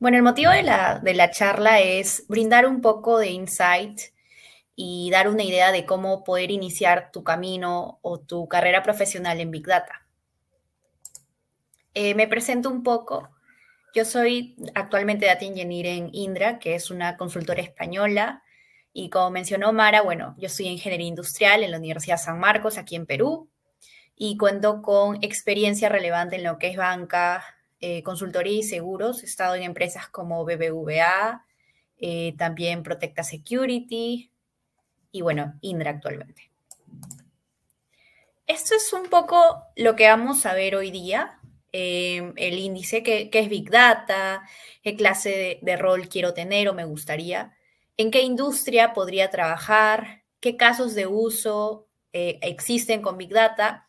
Bueno, el motivo de la, charla es brindar un poco de insight y dar una idea de cómo poder iniciar tu camino o tu carrera profesional en Big Data. Eh, me presento un poco. Yo soy actualmente Data Engineer en Indra, que es una consultora española. Y como mencionó Mara, bueno, yo soy ingeniería industrial en la Universidad San Marcos, aquí en Perú, y cuento con experiencia relevante en lo que es banca, eh, consultoría y seguros. He estado en empresas como BBVA, eh, también Protecta Security y bueno, Indra actualmente. Esto es un poco lo que vamos a ver hoy día. Eh, el índice, que, es Big Data, qué clase de, rol quiero tener o me gustaría, en qué industria podría trabajar, qué casos de uso existen con Big Data,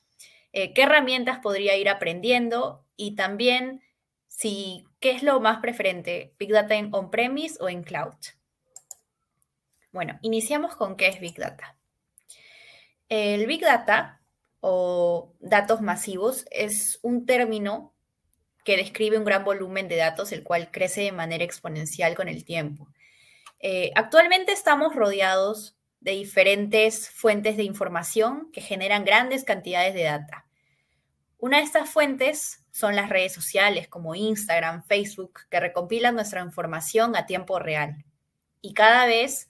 qué herramientas podría ir aprendiendo y también, si, ¿qué es lo más preferente? ¿Big Data en on-premise o en cloud? Bueno, iniciamos con qué es Big Data. El Big Data o datos masivos es un término que describe un gran volumen de datos, el cual crece de manera exponencial con el tiempo. Eh, actualmente estamos rodeados de diferentes fuentes de información que generan grandes cantidades de data. Una de estas fuentes son las redes sociales como Instagram, Facebook, que recopilan nuestra información a tiempo real. Y cada vez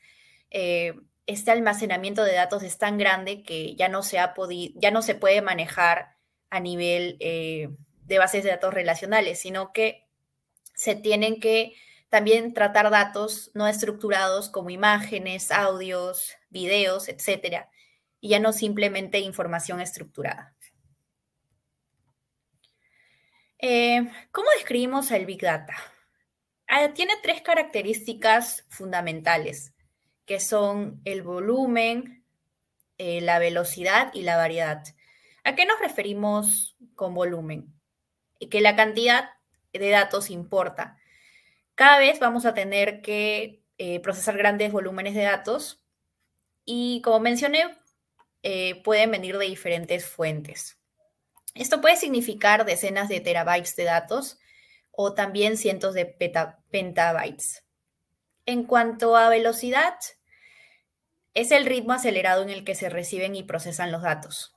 eh, este almacenamiento de datos es tan grande que ya no se, ha ya no se puede manejar a nivel eh, de bases de datos relacionales, sino que se tienen que también tratar datos no estructurados como imágenes, audios, videos, etcétera, y ya no simplemente información estructurada. Eh, ¿Cómo describimos el Big Data? Ah, tiene tres características fundamentales, que son el volumen, eh, la velocidad y la variedad. ¿A qué nos referimos con volumen? Que la cantidad de datos importa. Cada vez vamos a tener que eh, procesar grandes volúmenes de datos y como mencioné, pueden venir de diferentes fuentes. Esto puede significar decenas de terabytes de datos o también cientos de petabytes. En cuanto a velocidad, es el ritmo acelerado en el que se reciben y procesan los datos.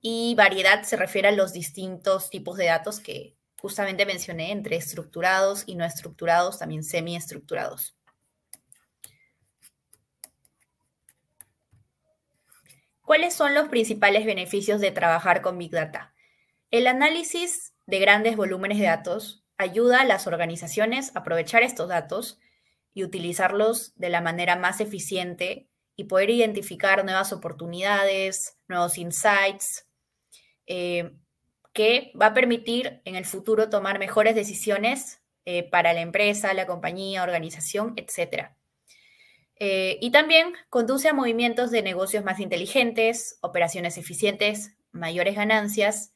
Y variedad se refiere a los distintos tipos de datos que justamente mencioné, entre estructurados y no estructurados, también semiestructurados. ¿Cuáles son los principales beneficios de trabajar con Big Data? El análisis de grandes volúmenes de datos ayuda a las organizaciones a aprovechar estos datos y utilizarlos de la manera más eficiente y poder identificar nuevas oportunidades, nuevos insights, eh, que va a permitir en el futuro tomar mejores decisiones eh, para la empresa, la compañía, organización, etcétera. Eh, y también conduce a movimientos de negocios más inteligentes, operaciones eficientes, mayores ganancias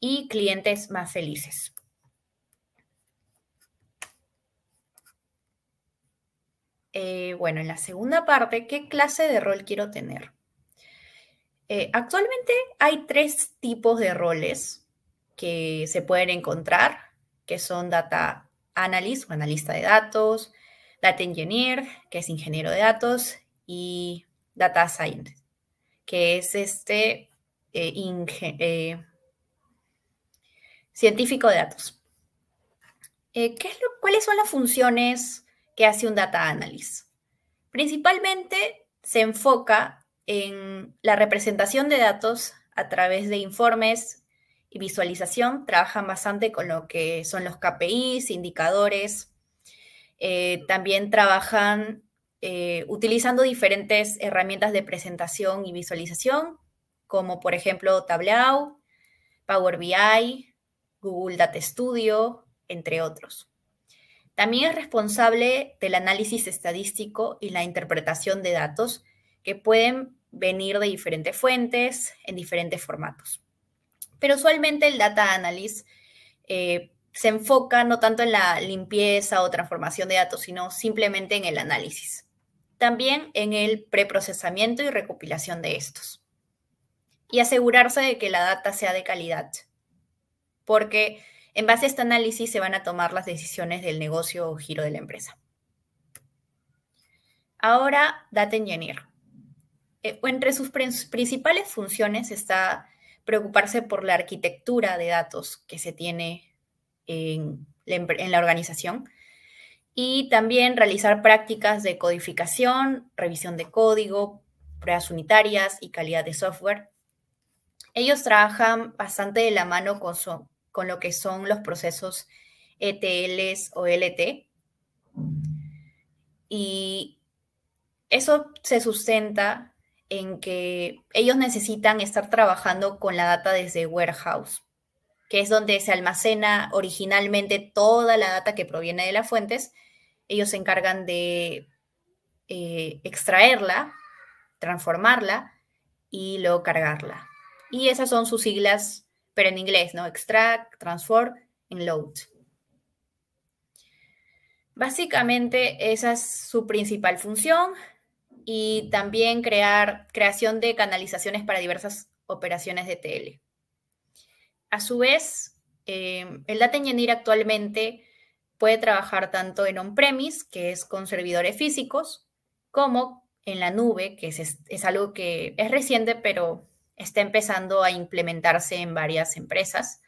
y clientes más felices. Eh, bueno, en la segunda parte, ¿qué clase de rol quiero tener? Eh, actualmente hay tres tipos de roles que se pueden encontrar, que son data analyst o analista de datos, Data Engineer, que es ingeniero de datos, y Data Science, que es este eh, eh, científico de datos. Eh, ¿Cuáles son las funciones que hace un data analyst? Principalmente se enfoca en la representación de datos a través de informes y visualización. Trabajan bastante con lo que son los KPIs, indicadores, eh, también trabajan eh, utilizando diferentes herramientas de presentación y visualización, como por ejemplo Tableau, Power BI, Google Data Studio, entre otros. También es responsable del análisis estadístico y la interpretación de datos que pueden venir de diferentes fuentes en diferentes formatos. Pero usualmente el data analyst eh, se enfoca no tanto en la limpieza o transformación de datos, sino simplemente en el análisis. También en el preprocesamiento y recopilación de estos. Y asegurarse de que la data sea de calidad, porque en base a este análisis se van a tomar las decisiones del negocio o giro de la empresa. Ahora, Data Engineer. Eh, entre sus principales funciones está preocuparse por la arquitectura de datos que se tiene en la, organización. Y también realizar prácticas de codificación, revisión de código, pruebas unitarias y calidad de software. Ellos trabajan bastante de la mano con, con lo que son los procesos ETLs o LT. Y eso se sustenta en que ellos necesitan estar trabajando con la data desde warehouse que es donde se almacena originalmente toda la data que proviene de las fuentes. Ellos se encargan de eh, extraerla, transformarla y luego cargarla. Y esas son sus siglas, pero en inglés, ¿no? Extract, transform and load. Básicamente esa es su principal función y también crear creación de canalizaciones para diversas operaciones de TL. A su vez, eh, el Data Engineer actualmente puede trabajar tanto en on-premise, que es con servidores físicos, como en la nube, que es, es, algo que es reciente, pero está empezando a implementarse en varias empresas.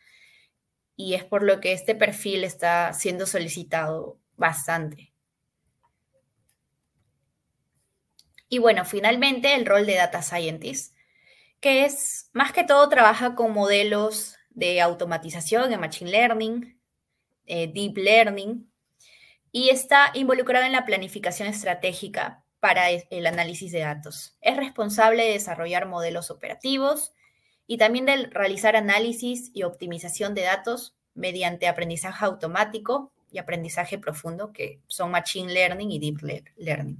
Y es por lo que este perfil está siendo solicitado bastante. Y bueno, finalmente el rol de Data Scientist, que es más que todo trabaja con modelos de automatización en Machine Learning, eh, Deep Learning, y está involucrado en la planificación estratégica para e-, el análisis de datos. Es responsable de desarrollar modelos operativos y también de realizar análisis y optimización de datos mediante aprendizaje automático y aprendizaje profundo, que son Machine Learning y Deep Learning.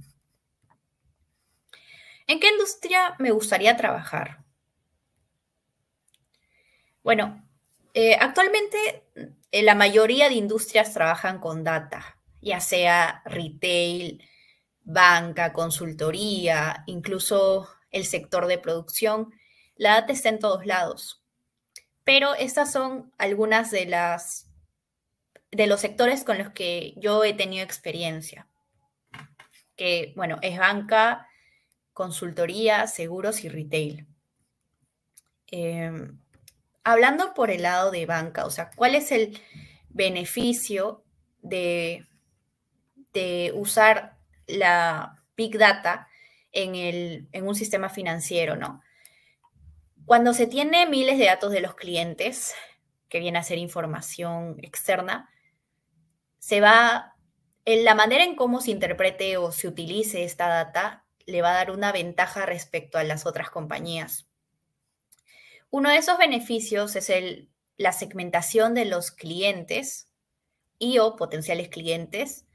¿En qué industria me gustaría trabajar? Bueno, eh, actualmente eh, la mayoría de industrias trabajan con data, ya sea retail, banca, consultoría, incluso el sector de producción. La data está en todos lados. Pero estas son algunas de las de los sectores con los que yo he tenido experiencia. Que bueno, es banca, consultoría, seguros y retail. Em, hablando por el lado de banca, o sea, ¿cuál es el beneficio de, de usar la Big Data en, un sistema financiero, no? Cuando se tiene miles de datos de los clientes, que viene a ser información externa, se va, en eh, la manera en cómo se interprete o se utilice esta data le va a dar una ventaja respecto a las otras compañías. Uno de esos beneficios es la segmentación de los clientes y o potenciales clientes,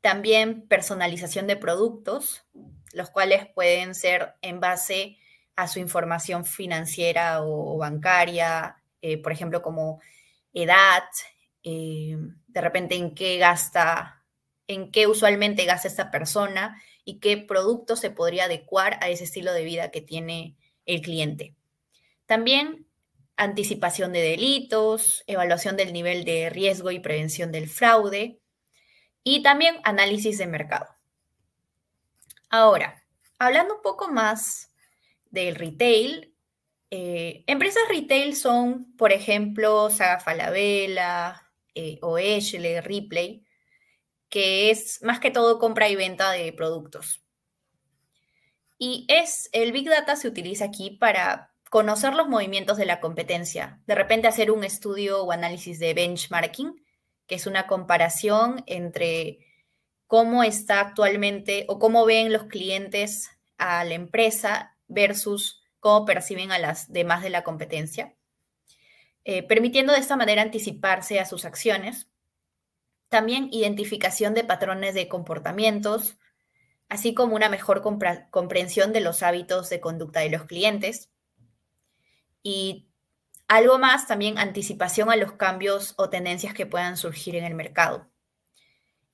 también personalización de productos, los cuales pueden ser en base a su información financiera o bancaria, eh, por ejemplo, como edad, eh, de repente en qué gasta, en qué usualmente gasta esta persona y qué producto se podría adecuar a ese estilo de vida que tiene el cliente. También anticipación de delitos, evaluación del nivel de riesgo y prevención del fraude y también análisis de mercado. Ahora, hablando un poco más del retail, eh, empresas retail son, por ejemplo, Saga Falabella, eh, Oechle, Ripley, que es más que todo compra y venta de productos. Y es, el Big Data se utiliza aquí para conocer los movimientos de la competencia, de repente hacer un estudio o análisis de benchmarking, que es una comparación entre cómo está actualmente o cómo ven los clientes a la empresa versus cómo perciben a las demás de la competencia, eh, permitiendo de esta manera anticiparse a sus acciones. También identificación de patrones de comportamientos, así como una mejor comprensión de los hábitos de conducta de los clientes. Y algo más, también anticipación a los cambios o tendencias que puedan surgir en el mercado.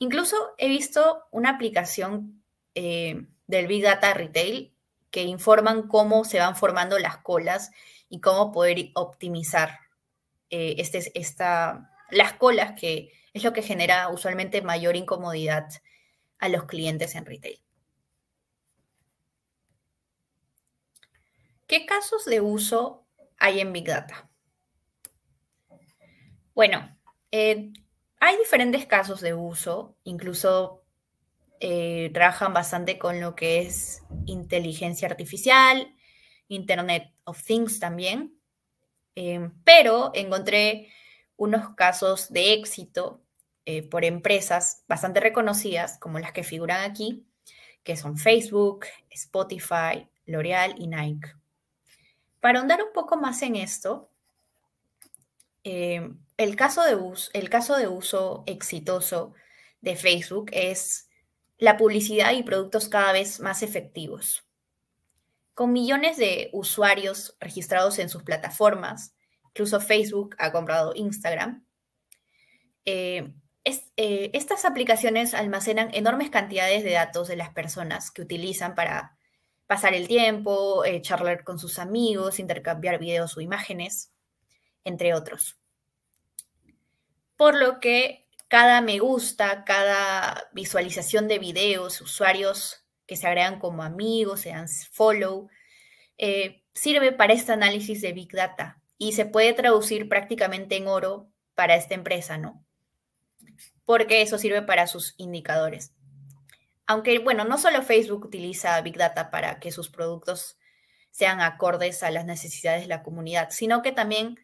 Incluso he visto una aplicación eh, del Big Data Retail que informan cómo se van formando las colas y cómo poder optimizar eh, este, esta, las colas, que es lo que genera usualmente mayor incomodidad a los clientes en retail. ¿Qué casos de uso hay en Big Data. Bueno, eh, hay diferentes casos de uso, incluso eh, trabajan bastante con lo que es inteligencia artificial, Internet of Things también, em, pero encontré unos casos de éxito eh, por empresas bastante reconocidas, como las que figuran aquí, que son Facebook, Spotify, L'Oreal y Nike. Para ahondar un poco más en esto, eh, el, caso de uso, exitoso de Facebook es la publicidad y productos cada vez más efectivos. Con millones de usuarios registrados en sus plataformas, incluso Facebook ha comprado Instagram, eh, eh, estas aplicaciones almacenan enormes cantidades de datos de las personas que utilizan para pasar el tiempo, eh, charlar con sus amigos, intercambiar videos o imágenes, entre otros. Por lo que cada me gusta, cada visualización de videos, usuarios que se agregan como amigos, se dan follow, eh, sirve para este análisis de Big Data y se puede traducir prácticamente en oro para esta empresa, ¿no? Porque eso sirve para sus indicadores. Aunque, bueno, no solo Facebook utiliza Big Data para que sus productos sean acordes a las necesidades de la comunidad, sino que también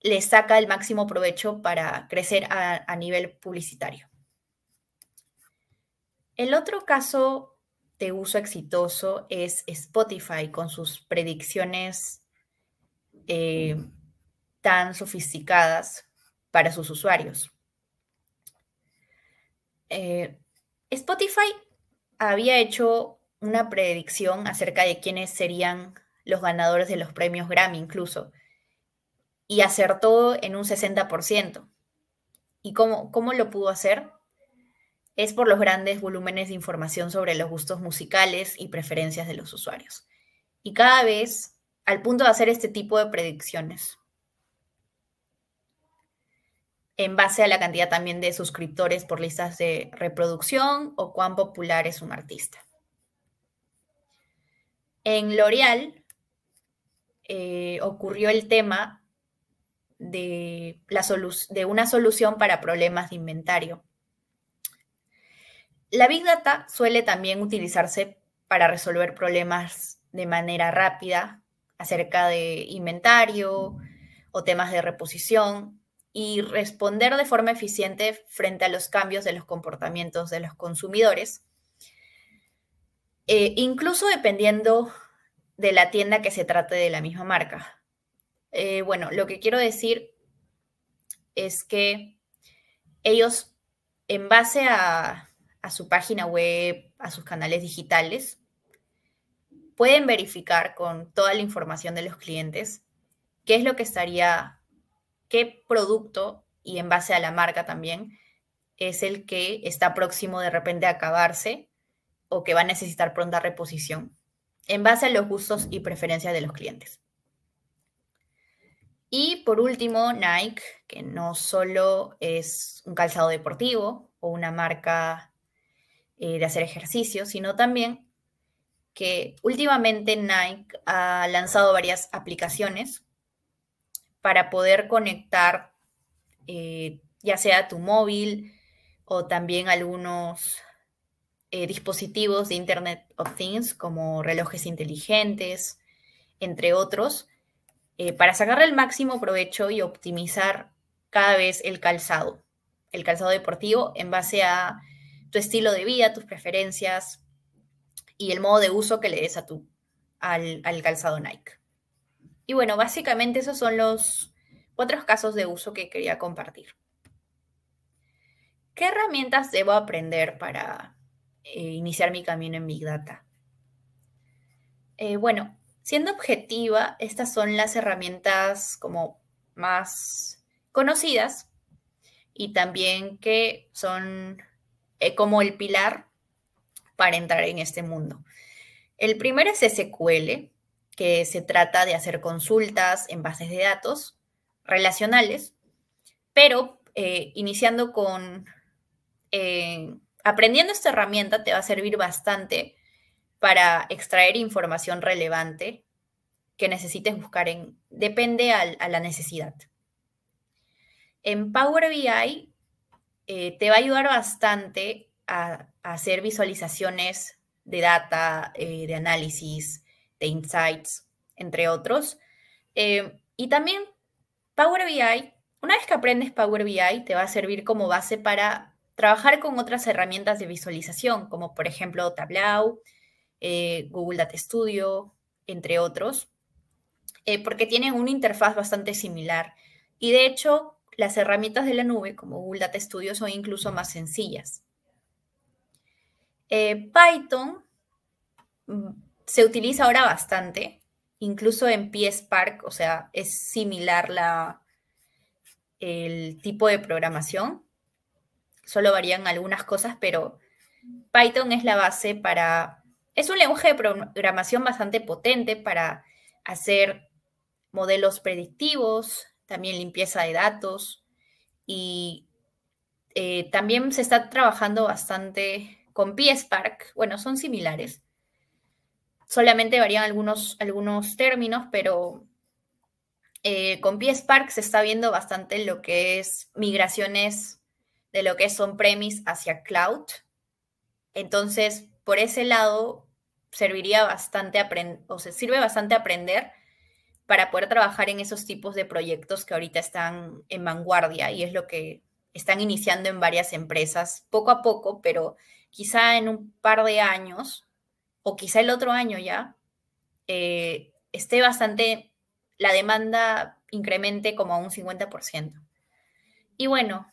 le saca el máximo provecho para crecer a, nivel publicitario. El otro caso de uso exitoso es Spotify con sus predicciones eh, mm. tan sofisticadas para sus usuarios. Eh, Spotify había hecho una predicción acerca de quiénes serían los ganadores de los premios Grammy incluso, y acertó en un 60%. ¿Y cómo, cómo lo pudo hacer? Es por los grandes volúmenes de información sobre los gustos musicales y preferencias de los usuarios. Y cada vez, al punto de hacer este tipo de predicciones, en base a la cantidad también de suscriptores por listas de reproducción o cuán popular es un artista. En L'Oreal eh, ocurrió el tema de, la de una solución para problemas de inventario. La Big Data suele también utilizarse para resolver problemas de manera rápida acerca de inventario o temas de reposición, y responder de forma eficiente frente a los cambios de los comportamientos de los consumidores, eh, incluso dependiendo de la tienda que se trate de la misma marca. Eh, bueno, lo que quiero decir es que ellos, en base a su página web, a sus canales digitales, pueden verificar con toda la información de los clientes qué es lo que estaría qué producto, y en base a la marca también, es el que está próximo de repente a acabarse o que va a necesitar pronta reposición, en base a los gustos y preferencias de los clientes. Y por último, Nike, que no solo es un calzado deportivo o una marca eh, de hacer ejercicio, sino también que últimamente Nike ha lanzado varias aplicaciones para poder conectar eh, ya sea tu móvil o también algunos eh, dispositivos de Internet of Things como relojes inteligentes, entre otros, eh, para sacarle el máximo provecho y optimizar cada vez el calzado, el calzado deportivo en base a tu estilo de vida, tus preferencias y el modo de uso que le des a tu, al calzado Nike. Y bueno, básicamente esos son los otros casos de uso que quería compartir. ¿Qué herramientas debo aprender para eh, iniciar mi camino en Big Data? Eh, bueno, siendo objetiva, estas son las herramientas como más conocidas y también que son eh, como el pilar para entrar en este mundo. El primero es SQL, que se trata de hacer consultas en bases de datos relacionales, pero eh, iniciando con, eh, aprendiendo esta herramienta te va a servir bastante para extraer información relevante que necesites buscar en, depende a la necesidad. En Power BI eh, te va a ayudar bastante a, hacer visualizaciones de data, de análisis, de Insights, entre otros. Eh, y también Power BI, una vez que aprendes Power BI, te va a servir como base para trabajar con otras herramientas de visualización, como por ejemplo Tableau, eh, Google Data Studio, entre otros, eh, porque tienen una interfaz bastante similar. Y de hecho, las herramientas de la nube, como Google Data Studio, son incluso más sencillas. Python mm, se utiliza ahora bastante, incluso en PS o sea, es similar la, el tipo de programación, solo varían algunas cosas, pero Python es la base para, es un lenguaje de programación bastante potente para hacer modelos predictivos, también limpieza de datos y eh, también se está trabajando bastante con PSpark, bueno, son similares, Solamente varían algunos, algunos términos, pero eh, con PS se está viendo bastante lo que es migraciones de lo que son premis hacia cloud. Entonces, por ese lado, serviría bastante, o se sirve bastante aprender para poder trabajar en esos tipos de proyectos que ahorita están en vanguardia y es lo que están iniciando en varias empresas poco a poco, pero quizá en un par de años o quizá el otro año ya, eh, esté bastante, la demanda incremente como un 50%. Y bueno,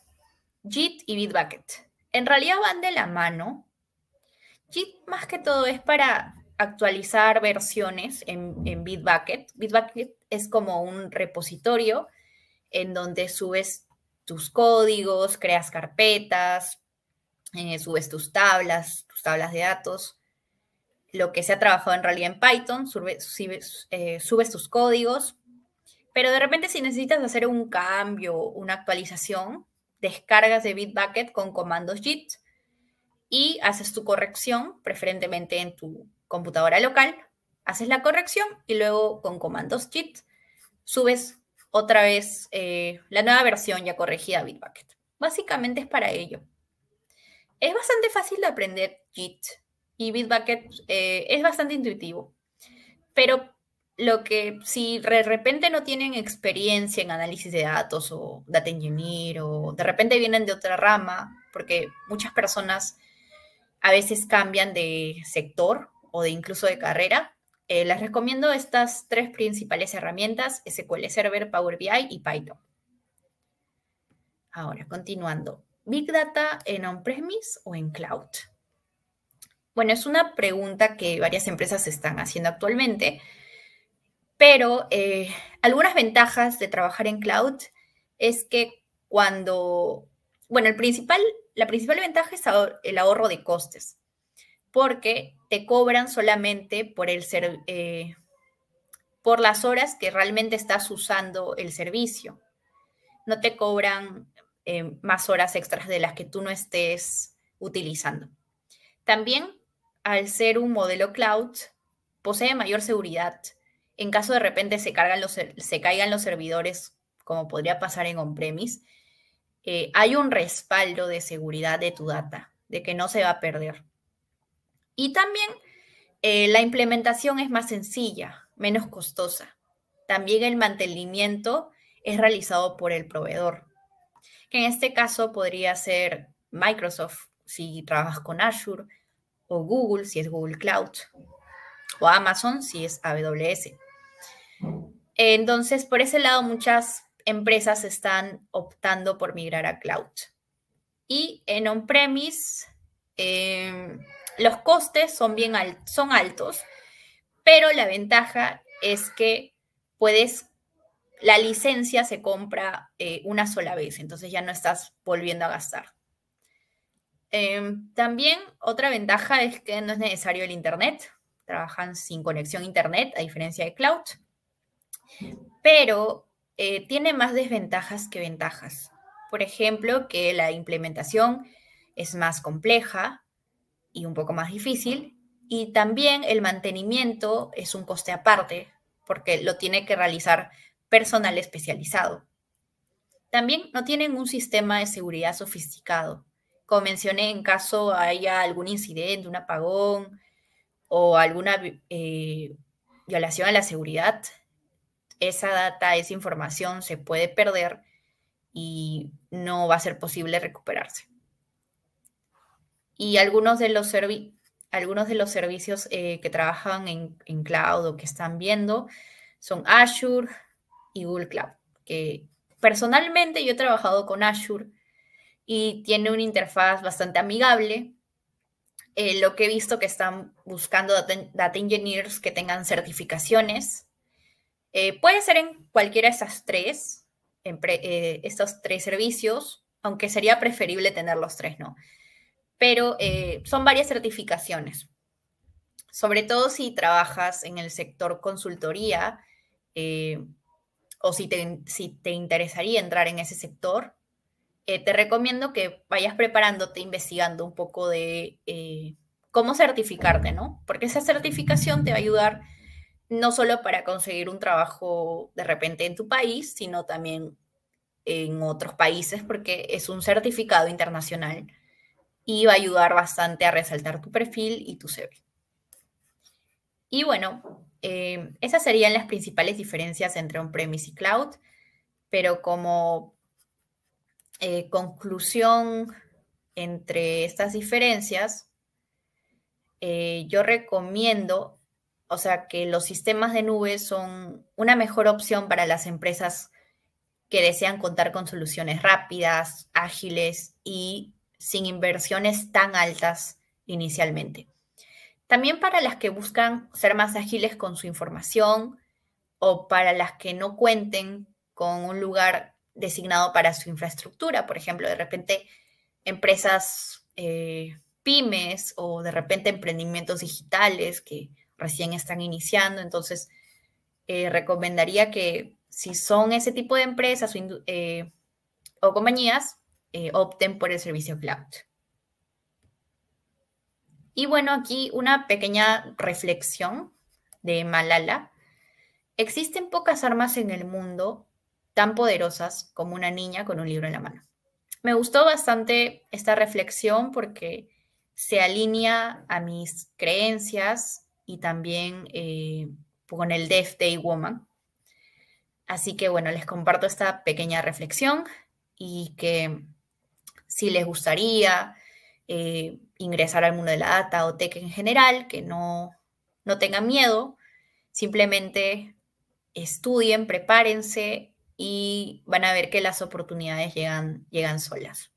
JIT y Bitbucket. En realidad van de la mano. JIT más que todo es para actualizar versiones en, Bitbucket. Bitbucket es como un repositorio en donde subes tus códigos, creas carpetas, eh, subes tus tablas, tus tablas de datos lo que se ha trabajado en realidad en Python, subes tus eh, códigos, pero de repente si necesitas hacer un cambio, una actualización, descargas de Bitbucket con comandos JIT y haces tu corrección, preferentemente en tu computadora local, haces la corrección y luego con comandos JIT subes otra vez eh, la nueva versión ya corregida a Bitbucket. Básicamente es para ello. Es bastante fácil de aprender JIT y Bitbucket pues, eh, es bastante intuitivo. Pero lo que si de repente no tienen experiencia en análisis de datos o data engineer o de repente vienen de otra rama, porque muchas personas a veces cambian de sector o de incluso de carrera, eh, les recomiendo estas tres principales herramientas, SQL Server, Power BI y Python. Ahora, continuando. Big Data en on-premise o en cloud. Bueno, es una pregunta que varias empresas están haciendo actualmente, pero eh, algunas ventajas de trabajar en cloud es que cuando, bueno, el principal, la principal ventaja es el ahorro de costes, porque te cobran solamente por el eh, por las horas que realmente estás usando el servicio. No te cobran eh, más horas extras de las que tú no estés utilizando. También al ser un modelo cloud, posee mayor seguridad. En caso de repente se, caigan los servidores, como podría pasar en on-premise, eh, hay un respaldo de seguridad de tu data, de que no se va a perder. Y también eh, la implementación es más sencilla, menos costosa. También el mantenimiento es realizado por el proveedor, que en este caso podría ser Microsoft si trabajas con Azure, o Google si es Google Cloud, o Amazon si es AWS. Entonces, por ese lado, muchas empresas están optando por migrar a cloud. Y en on-premise, em, los costes son bien son altos, pero la ventaja es que puedes, la licencia se compra eh, una sola vez, entonces ya no estás volviendo a gastar. Em, también otra ventaja es que no es necesario el Internet. Trabajan sin conexión a Internet, a diferencia de cloud. Pero eh, tiene más desventajas que ventajas. Por ejemplo, que la implementación es más compleja y un poco más difícil. Y también el mantenimiento es un coste aparte, porque lo tiene que realizar personal especializado. También no tienen un sistema de seguridad sofisticado como mencioné, en caso haya algún incidente, un apagón o alguna eh, violación a la seguridad, esa data, esa información se puede perder y no va a ser posible recuperarse. Y algunos de los, algunos de los servicios eh, que trabajan en, en, cloud o que están viendo son Azure y Google Cloud. Que personalmente yo he trabajado con Azure y tiene una interfaz bastante amigable. Eh, lo que he visto que están buscando data, engineers que tengan certificaciones. Eh, puede ser en cualquiera de esas tres, en eh, estos tres servicios, aunque sería preferible tener los tres, ¿no? Pero son varias certificaciones, sobre todo si trabajas en el sector consultoría o si si te interesaría entrar en ese sector eh, te recomiendo que vayas preparándote, investigando un poco de eh, cómo certificarte, ¿no? Porque esa certificación te va a ayudar no solo para conseguir un trabajo de repente en tu país, sino también en otros países, porque es un certificado internacional y va a ayudar bastante a resaltar tu perfil y tu CV. Y bueno, eh, esas serían las principales diferencias entre on-premise y cloud, pero como eh, conclusión entre estas diferencias, eh, yo recomiendo, o sea, que los sistemas de nube son una mejor opción para las empresas que desean contar con soluciones rápidas, ágiles y sin inversiones tan altas inicialmente. También para las que buscan ser más ágiles con su información o para las que no cuenten con un lugar designado para su infraestructura. Por ejemplo, de repente empresas eh, pymes o de repente emprendimientos digitales que recién están iniciando. Entonces, eh, recomendaría que si son ese tipo de empresas o eh, compañías, opten por el servicio cloud. Y bueno, aquí una pequeña reflexión de Malala. Existen pocas armas en el mundo tan poderosas como una niña con un libro en la mano. Me gustó bastante esta reflexión porque se alinea a mis creencias y también eh, con el Death Day Woman. Así que bueno, les comparto esta pequeña reflexión y que si les gustaría eh, ingresar al mundo de la data o tech en general, que no, no tengan miedo, simplemente estudien, prepárense y van a ver que las oportunidades llegan, llegan solas.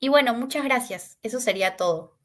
Y bueno, muchas gracias. Eso sería todo.